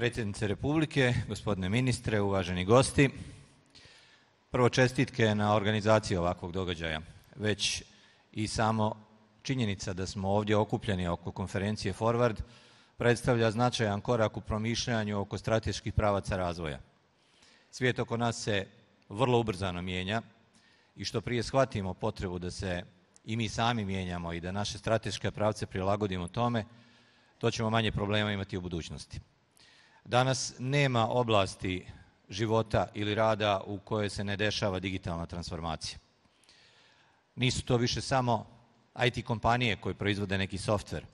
predsjednice Republike, gospodine ministre, uvaženi gosti. Prvo čestitke na organizaciji ovakvog događaja. Već i samo činjenica da smo ovdje okupljeni oko konferencije Forward predstavlja značajan korak u promišljanju oko strateških pravaca razvoja. Svijet oko nas se vrlo ubrzano mijenja i što prije shvatimo potrebu da se i mi sami mijenjamo i da naše strateške pravce prilagodimo tome, to ćemo manje problema imati u budućnosti. Danas nema oblasti života ili rada u kojoj se ne dešava digitalna transformacija. Nisu to više samo IT kompanije koje proizvode neki softver.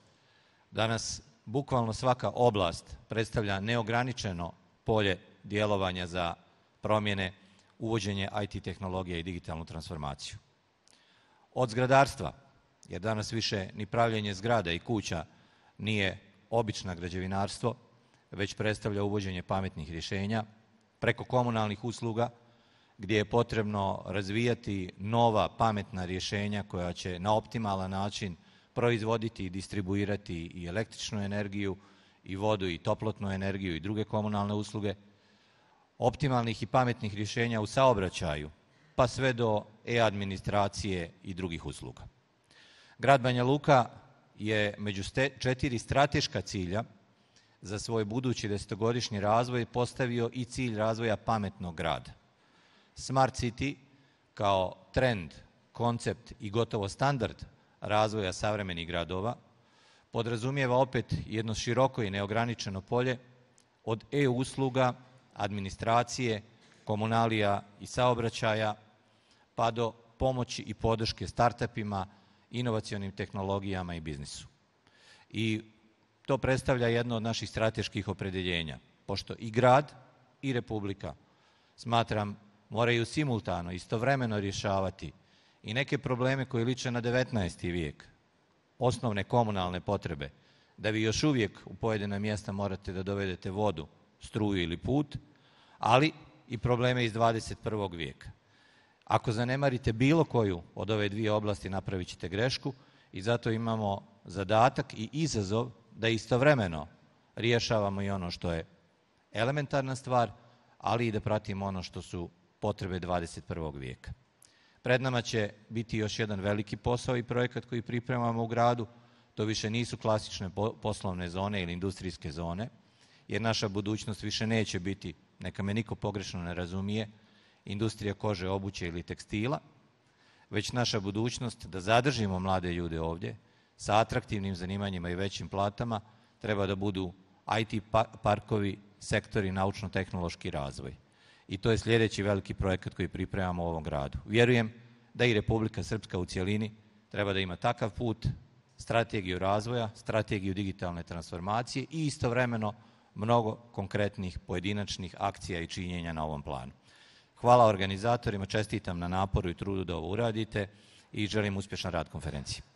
Danas bukvalno svaka oblast predstavlja neograničeno polje djelovanja za promjene, uvođenje IT tehnologije i digitalnu transformaciju. Od zgradarstva, jer danas više ni pravljenje zgrada i kuća nije obična građevinarstvo, već predstavlja uvođenje pametnih rješenja preko komunalnih usluga gdje je potrebno razvijati nova pametna rješenja koja će na optimalan način proizvoditi i distribuirati i električnu energiju i vodu i toplotnu energiju i druge komunalne usluge, optimalnih i pametnih rješenja u saobraćaju, pa sve do e-administracije i drugih usluga. Grad Banja Luka je među četiri strateška cilja za svoj budući desetogodišnji razvoj postavio i cilj razvoja pametnog grada. Smart City kao trend, koncept i gotovo standard razvoja savremenih gradova podrazumijeva opet jedno široko i neograničeno polje od e-usluga, administracije, komunalija i saobraćaja, pa do pomoći i podrške startupima, inovacionim tehnologijama i biznisu. I to predstavlja jedno od naših strateških opredeljenja, pošto i grad i republika, smatram, moraju simultano, istovremeno rješavati i neke probleme koji liče na 19. vijek, osnovne komunalne potrebe, da vi još uvijek u pojedina mjesta morate da dovedete vodu, struju ili put, ali i probleme iz 21. vijeka. Ako zanemarite bilo koju od ove dvije oblasti, napravit ćete grešku i zato imamo zadatak i izazov da istovremeno rješavamo i ono što je elementarna stvar, ali i da pratimo ono što su potrebe 21. vijeka. Pred nama će biti još jedan veliki posao i projekat koji pripremamo u gradu. To više nisu klasične poslovne zone ili industrijske zone, jer naša budućnost više neće biti, neka me niko pogrešno ne razumije, industrija kože, obuće ili tekstila, već naša budućnost da zadržimo mlade ljude ovdje, sa atraktivnim zanimanjima i većim platama treba da budu IT pa-, parkovi, sektori naučno-tehnološki razvoj. I to je sljedeći veliki projekat koji pripremamo u ovom gradu. Vjerujem da i Republika Srpska u cjelini treba da ima takav put, strategiju razvoja, strategiju digitalne transformacije i istovremeno mnogo konkretnih pojedinačnih akcija i činjenja na ovom planu. Hvala organizatorima, čestitam na naporu i trudu da ovo uradite i želim uspješan rad konferencije.